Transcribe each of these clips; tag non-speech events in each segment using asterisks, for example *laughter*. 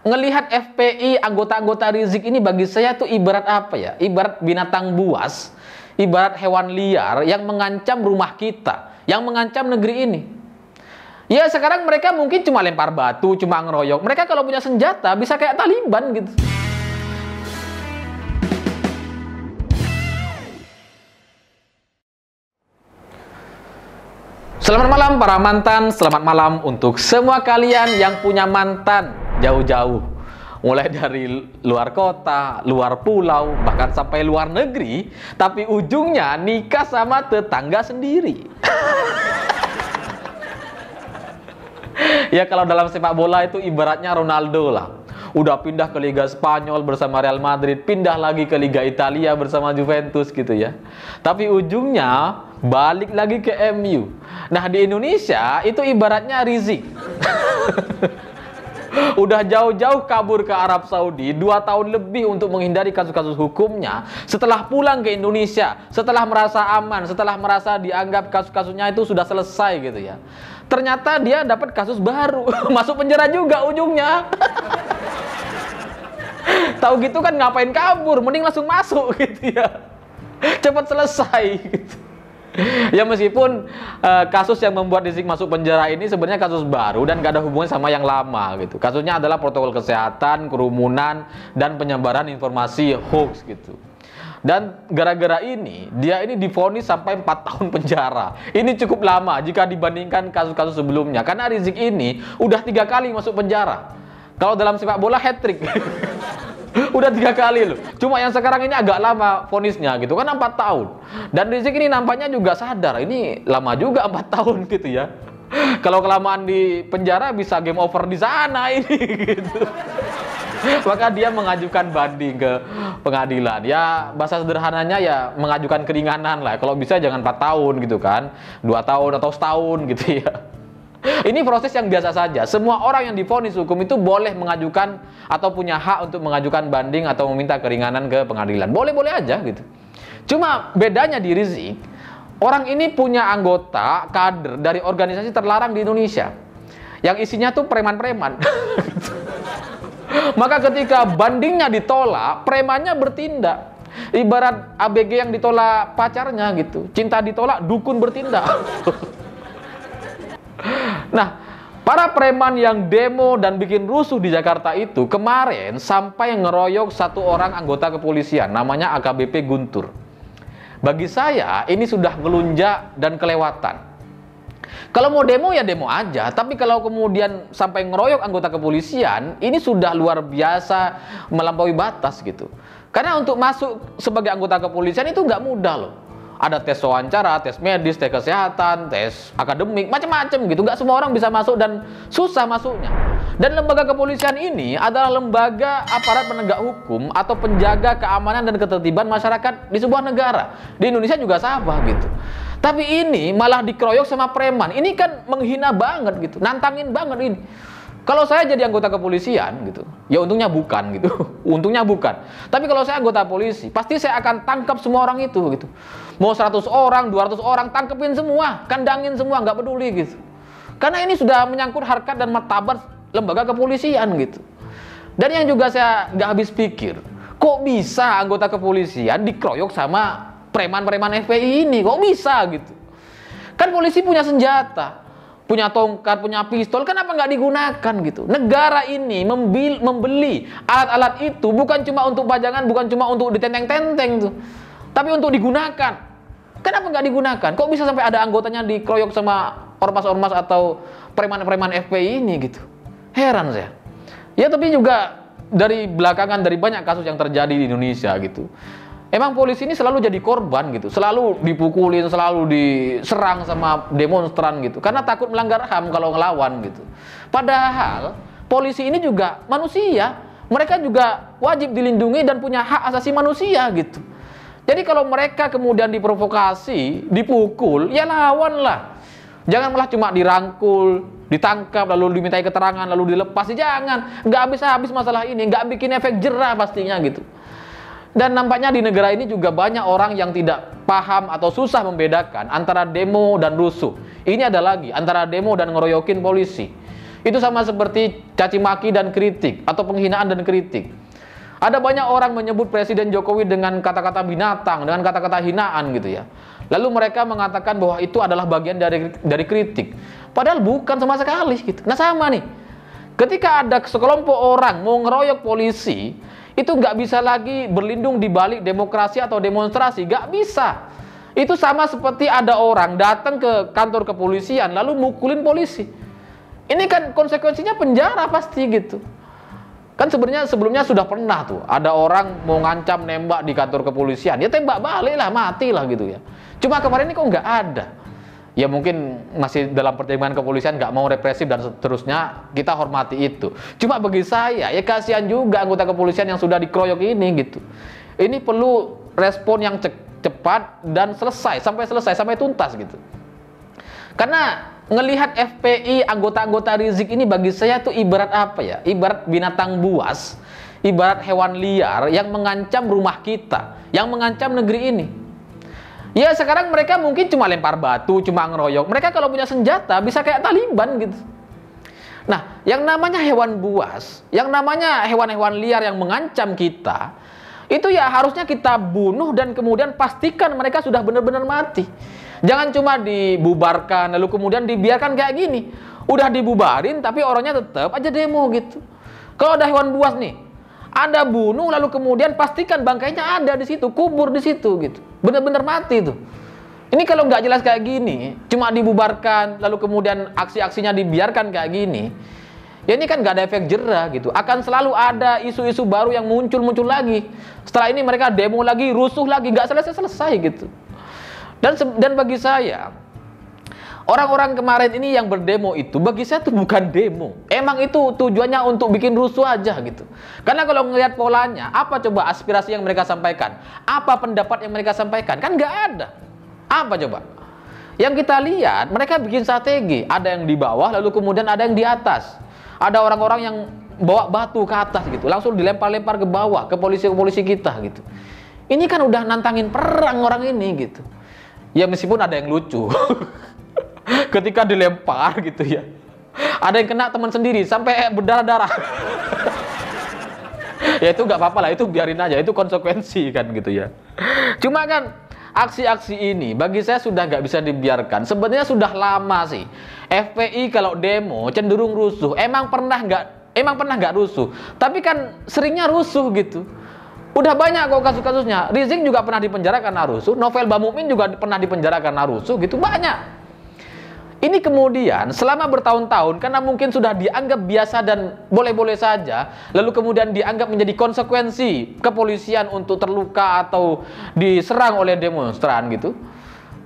ngelihat FPI anggota-anggota Rizik ini bagi saya tuh ibarat apa ya? Ibarat binatang buas, ibarat hewan liar yang mengancam rumah kita, yang mengancam negeri ini. Ya sekarang mereka mungkin cuma lempar batu, cuma ngeroyok. Mereka kalau punya senjata bisa kayak Taliban gitu. Selamat malam para mantan, selamat malam untuk semua kalian yang punya mantan jauh-jauh. Mulai dari luar kota, luar pulau, bahkan sampai luar negeri, tapi ujungnya nikah sama tetangga sendiri. *laughs* ya kalau dalam sepak bola itu ibaratnya Ronaldo lah udah pindah ke Liga Spanyol bersama Real Madrid, pindah lagi ke Liga Italia bersama Juventus gitu ya. Tapi ujungnya balik lagi ke MU. Nah, di Indonesia itu ibaratnya Rizik. *laughs* *gasps* Udah jauh-jauh kabur ke Arab Saudi, dua tahun lebih untuk menghindari kasus-kasus hukumnya. Setelah pulang ke Indonesia, setelah merasa aman, setelah merasa dianggap kasus-kasusnya itu sudah selesai gitu ya. Ternyata dia dapat kasus baru, *laughs* masuk penjara juga ujungnya. *laughs* Tahu gitu kan ngapain kabur, mending langsung masuk *laughs* gitu ya. Cepat selesai gitu. *laughs* ya meskipun uh, kasus yang membuat Rizik masuk penjara ini sebenarnya kasus baru dan gak ada hubungan sama yang lama gitu. Kasusnya adalah protokol kesehatan, kerumunan, dan penyebaran informasi hoax gitu. Dan gara-gara ini, dia ini difonis sampai 4 *laughs* tahun penjara. Ini cukup lama jika dibandingkan kasus-kasus sebelumnya. Karena Rizik ini udah tiga kali masuk penjara. Kalau dalam sepak bola, hat-trick. *laughs* *laughs* Udah tiga kali loh. Cuma yang sekarang ini agak lama fonisnya gitu kan empat tahun. Dan Rizik ini nampaknya juga sadar ini lama juga empat *laughs* tahun gitu ya. Kalau kelamaan di penjara bisa game over di sana ini *laughs* gitu. Maka dia mengajukan banding ke pengadilan. Ya bahasa sederhananya ya mengajukan keringanan lah. Kalau bisa jangan empat tahun gitu kan. dua tahun atau setahun gitu ya. Ini proses yang biasa saja. Semua orang yang difonis hukum itu boleh mengajukan atau punya hak untuk mengajukan banding atau meminta keringanan ke pengadilan. Boleh-boleh aja gitu. Cuma bedanya di Rizik, orang ini punya anggota kader dari organisasi terlarang di Indonesia. Yang isinya tuh preman-preman. *laughs* Maka ketika bandingnya ditolak, premannya bertindak. Ibarat ABG yang ditolak pacarnya gitu. Cinta ditolak, dukun bertindak. *laughs* Nah, para preman yang demo dan bikin rusuh di Jakarta itu kemarin sampai ngeroyok satu orang anggota kepolisian namanya AKBP Guntur. Bagi saya ini sudah ngelunjak dan kelewatan. Kalau mau demo ya demo aja, tapi kalau kemudian sampai ngeroyok anggota kepolisian, ini sudah luar biasa melampaui batas gitu. Karena untuk masuk sebagai anggota kepolisian itu nggak mudah loh ada tes wawancara, tes medis, tes kesehatan, tes akademik, macam-macam gitu. Gak semua orang bisa masuk dan susah masuknya. Dan lembaga kepolisian ini adalah lembaga aparat penegak hukum atau penjaga keamanan dan ketertiban masyarakat di sebuah negara. Di Indonesia juga sama gitu. Tapi ini malah dikeroyok sama preman. Ini kan menghina banget gitu, nantangin banget ini. Kalau saya jadi anggota kepolisian gitu, ya untungnya bukan gitu. *laughs* untungnya bukan. Tapi kalau saya anggota polisi, pasti saya akan tangkap semua orang itu gitu. Mau 100 orang, 200 orang, tangkepin semua, kandangin semua, nggak peduli gitu. Karena ini sudah menyangkut harkat dan martabat lembaga kepolisian gitu. Dan yang juga saya nggak habis pikir, kok bisa anggota kepolisian dikeroyok sama preman-preman FPI ini? Kok bisa gitu? Kan polisi punya senjata punya tongkat, punya pistol, kenapa nggak digunakan gitu? Negara ini membil membeli alat-alat itu bukan cuma untuk pajangan, bukan cuma untuk ditenteng-tenteng tuh, tapi untuk digunakan. Kenapa nggak digunakan? Kok bisa sampai ada anggotanya dikeroyok sama ormas-ormas atau preman-preman FPI ini gitu? Heran saya. Ya tapi juga dari belakangan dari banyak kasus yang terjadi di Indonesia gitu. Emang polisi ini selalu jadi korban gitu, selalu dipukulin, selalu diserang sama demonstran gitu, karena takut melanggar HAM kalau ngelawan gitu. Padahal polisi ini juga manusia, mereka juga wajib dilindungi dan punya hak asasi manusia gitu. Jadi kalau mereka kemudian diprovokasi, dipukul, ya lawanlah. Jangan malah cuma dirangkul, ditangkap, lalu dimintai keterangan, lalu dilepas. Jangan, nggak habis-habis masalah ini, nggak bikin efek jerah pastinya gitu. Dan nampaknya di negara ini juga banyak orang yang tidak paham atau susah membedakan antara demo dan rusuh. Ini ada lagi, antara demo dan ngeroyokin polisi. Itu sama seperti caci maki dan kritik atau penghinaan dan kritik. Ada banyak orang menyebut Presiden Jokowi dengan kata-kata binatang, dengan kata-kata hinaan gitu ya. Lalu mereka mengatakan bahwa itu adalah bagian dari dari kritik. Padahal bukan sama sekali gitu. Nah sama nih. Ketika ada sekelompok orang mau ngeroyok polisi, itu nggak bisa lagi berlindung di balik demokrasi atau demonstrasi, nggak bisa. Itu sama seperti ada orang datang ke kantor kepolisian lalu mukulin polisi. Ini kan konsekuensinya penjara pasti gitu. Kan sebenarnya sebelumnya sudah pernah tuh ada orang mau ngancam nembak di kantor kepolisian. Ya tembak balik lah, mati lah gitu ya. Cuma kemarin ini kok nggak ada ya mungkin masih dalam pertimbangan kepolisian nggak mau represif dan seterusnya kita hormati itu cuma bagi saya ya kasihan juga anggota kepolisian yang sudah dikeroyok ini gitu ini perlu respon yang cepat dan selesai sampai selesai sampai tuntas gitu karena ngelihat FPI anggota-anggota Rizik ini bagi saya tuh ibarat apa ya ibarat binatang buas ibarat hewan liar yang mengancam rumah kita yang mengancam negeri ini Ya sekarang mereka mungkin cuma lempar batu, cuma ngeroyok. Mereka kalau punya senjata bisa kayak Taliban gitu. Nah, yang namanya hewan buas, yang namanya hewan-hewan liar yang mengancam kita, itu ya harusnya kita bunuh dan kemudian pastikan mereka sudah benar-benar mati. Jangan cuma dibubarkan lalu kemudian dibiarkan kayak gini. Udah dibubarin tapi orangnya tetap aja demo gitu. Kalau ada hewan buas nih, anda bunuh lalu kemudian pastikan bangkainya ada di situ, kubur di situ gitu. Benar-benar mati itu. Ini kalau nggak jelas kayak gini, cuma dibubarkan lalu kemudian aksi-aksinya dibiarkan kayak gini, ya ini kan nggak ada efek jerah gitu. Akan selalu ada isu-isu baru yang muncul-muncul lagi. Setelah ini mereka demo lagi, rusuh lagi, nggak selesai-selesai gitu. Dan dan bagi saya, orang-orang kemarin ini yang berdemo itu bagi saya itu bukan demo. Emang itu tujuannya untuk bikin rusuh aja gitu. Karena kalau ngelihat polanya, apa coba aspirasi yang mereka sampaikan? Apa pendapat yang mereka sampaikan? Kan nggak ada. Apa coba? Yang kita lihat, mereka bikin strategi. Ada yang di bawah, lalu kemudian ada yang di atas. Ada orang-orang yang bawa batu ke atas gitu, langsung dilempar-lempar ke bawah ke polisi-polisi kita gitu. Ini kan udah nantangin perang orang ini gitu. Ya meskipun ada yang lucu. *laughs* ketika dilempar gitu ya ada yang kena teman sendiri sampai berdarah-darah *laughs* ya itu nggak apa-apa lah itu biarin aja itu konsekuensi kan gitu ya cuma kan aksi-aksi ini bagi saya sudah nggak bisa dibiarkan sebenarnya sudah lama sih FPI kalau demo cenderung rusuh emang pernah nggak emang pernah nggak rusuh tapi kan seringnya rusuh gitu Udah banyak kok kasus-kasusnya. Rizik juga pernah dipenjara karena rusuh, Novel Bamumin juga pernah dipenjara karena rusuh, gitu banyak. Ini kemudian selama bertahun-tahun karena mungkin sudah dianggap biasa dan boleh-boleh saja, lalu kemudian dianggap menjadi konsekuensi kepolisian untuk terluka atau diserang oleh demonstran gitu.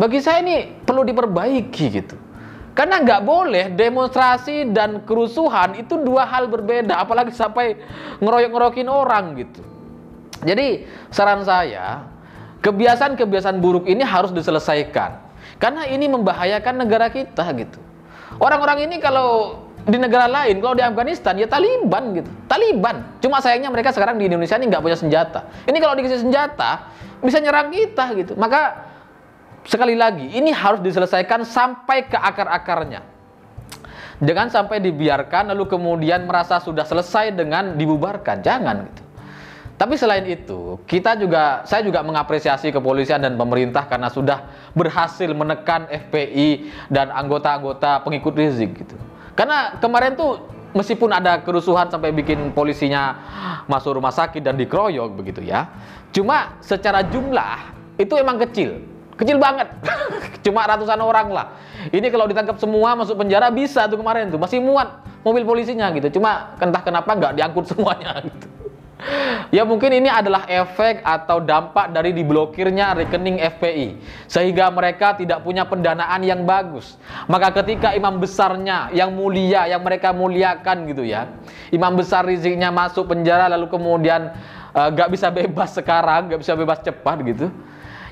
Bagi saya ini perlu diperbaiki gitu. Karena nggak boleh demonstrasi dan kerusuhan itu dua hal berbeda, apalagi sampai ngeroyok-ngerokin orang gitu. Jadi saran saya, kebiasaan-kebiasaan buruk ini harus diselesaikan karena ini membahayakan negara kita gitu. Orang-orang ini kalau di negara lain, kalau di Afghanistan ya Taliban gitu. Taliban. Cuma sayangnya mereka sekarang di Indonesia ini nggak punya senjata. Ini kalau dikasih senjata bisa nyerang kita gitu. Maka sekali lagi ini harus diselesaikan sampai ke akar-akarnya. Jangan sampai dibiarkan lalu kemudian merasa sudah selesai dengan dibubarkan. Jangan gitu. Tapi selain itu, kita juga saya juga mengapresiasi kepolisian dan pemerintah karena sudah berhasil menekan FPI dan anggota-anggota pengikut Rizik gitu. Karena kemarin tuh meskipun ada kerusuhan sampai bikin polisinya masuk rumah sakit dan dikeroyok begitu ya. Cuma secara jumlah itu emang kecil. Kecil banget. *laughs* Cuma ratusan orang lah. Ini kalau ditangkap semua masuk penjara bisa tuh kemarin tuh. Masih muat mobil polisinya gitu. Cuma entah kenapa nggak diangkut *laughs* semuanya gitu. *laughs* ya mungkin ini adalah efek atau dampak dari diblokirnya rekening FPI sehingga mereka tidak punya pendanaan yang bagus. Maka ketika imam besarnya yang mulia yang mereka muliakan gitu ya. Imam besar riziknya masuk penjara lalu kemudian eh, nggak gak bisa bebas sekarang, gak bisa bebas cepat gitu.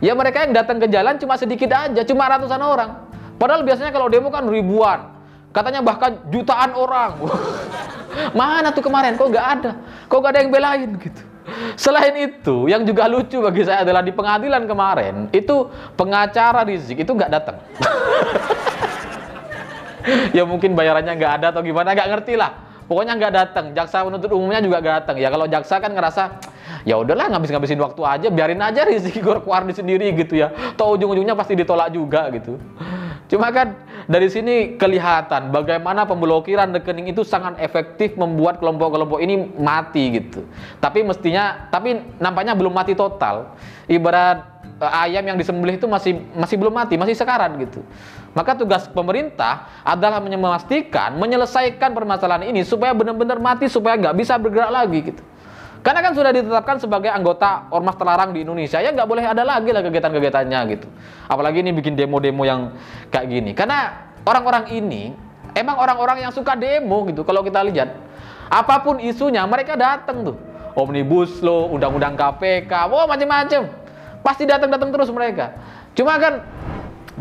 Ya mereka yang datang ke jalan cuma sedikit aja, cuma ratusan orang. Padahal biasanya kalau demo kan ribuan, Katanya bahkan jutaan orang. *laughs* Mana tuh kemarin? Kok nggak ada? Kok nggak ada yang belain gitu? Selain itu, yang juga lucu bagi saya adalah di pengadilan kemarin itu pengacara Rizik itu nggak datang. *laughs* ya mungkin bayarannya nggak ada atau gimana Gak ngerti lah. Pokoknya nggak datang. Jaksa penuntut umumnya juga nggak datang. Ya kalau jaksa kan ngerasa ya udahlah ngabis-ngabisin waktu aja, biarin aja Rizik *laughs* keluar di sendiri gitu ya. Toh ujung-ujungnya pasti ditolak juga gitu. Cuma kan dari sini kelihatan bagaimana pemblokiran rekening itu sangat efektif membuat kelompok-kelompok ini mati gitu. Tapi mestinya tapi nampaknya belum mati total. Ibarat eh, ayam yang disembelih itu masih masih belum mati, masih sekarat gitu. Maka tugas pemerintah adalah memastikan menyelesaikan permasalahan ini supaya benar-benar mati supaya nggak bisa bergerak lagi gitu. Karena kan sudah ditetapkan sebagai anggota ormas terlarang di Indonesia, ya nggak boleh ada lagi lah kegiatan-kegiatannya gitu. Apalagi ini bikin demo-demo yang kayak gini. Karena orang-orang ini emang orang-orang yang suka demo gitu. Kalau kita lihat, apapun isunya mereka datang tuh. Omnibus Law, Undang-Undang KPK, wow macam-macam. Pasti datang-datang terus mereka. Cuma kan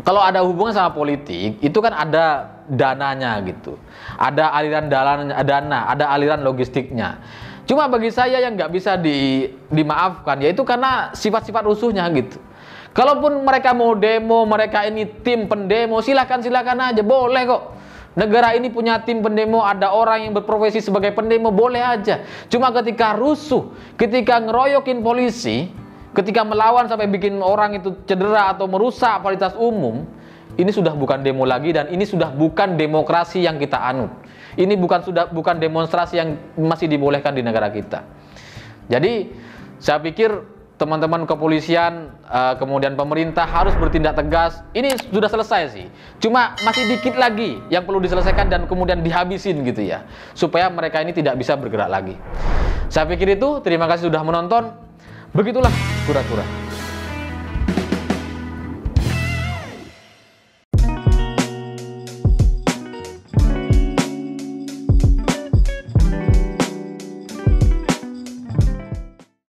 kalau ada hubungan sama politik, itu kan ada dananya gitu. Ada aliran dana, ada aliran logistiknya. Cuma bagi saya yang nggak bisa di, dimaafkan yaitu karena sifat-sifat rusuhnya gitu. Kalaupun mereka mau demo, mereka ini tim pendemo, silahkan silahkan aja, boleh kok. Negara ini punya tim pendemo, ada orang yang berprofesi sebagai pendemo, boleh aja. Cuma ketika rusuh, ketika ngeroyokin polisi, ketika melawan sampai bikin orang itu cedera atau merusak fasilitas umum, ini sudah bukan demo lagi dan ini sudah bukan demokrasi yang kita anut. Ini bukan sudah bukan demonstrasi yang masih dibolehkan di negara kita. Jadi saya pikir teman-teman kepolisian eh, kemudian pemerintah harus bertindak tegas. Ini sudah selesai sih. Cuma masih dikit lagi yang perlu diselesaikan dan kemudian dihabisin gitu ya. Supaya mereka ini tidak bisa bergerak lagi. Saya pikir itu. Terima kasih sudah menonton. Begitulah kura-kura.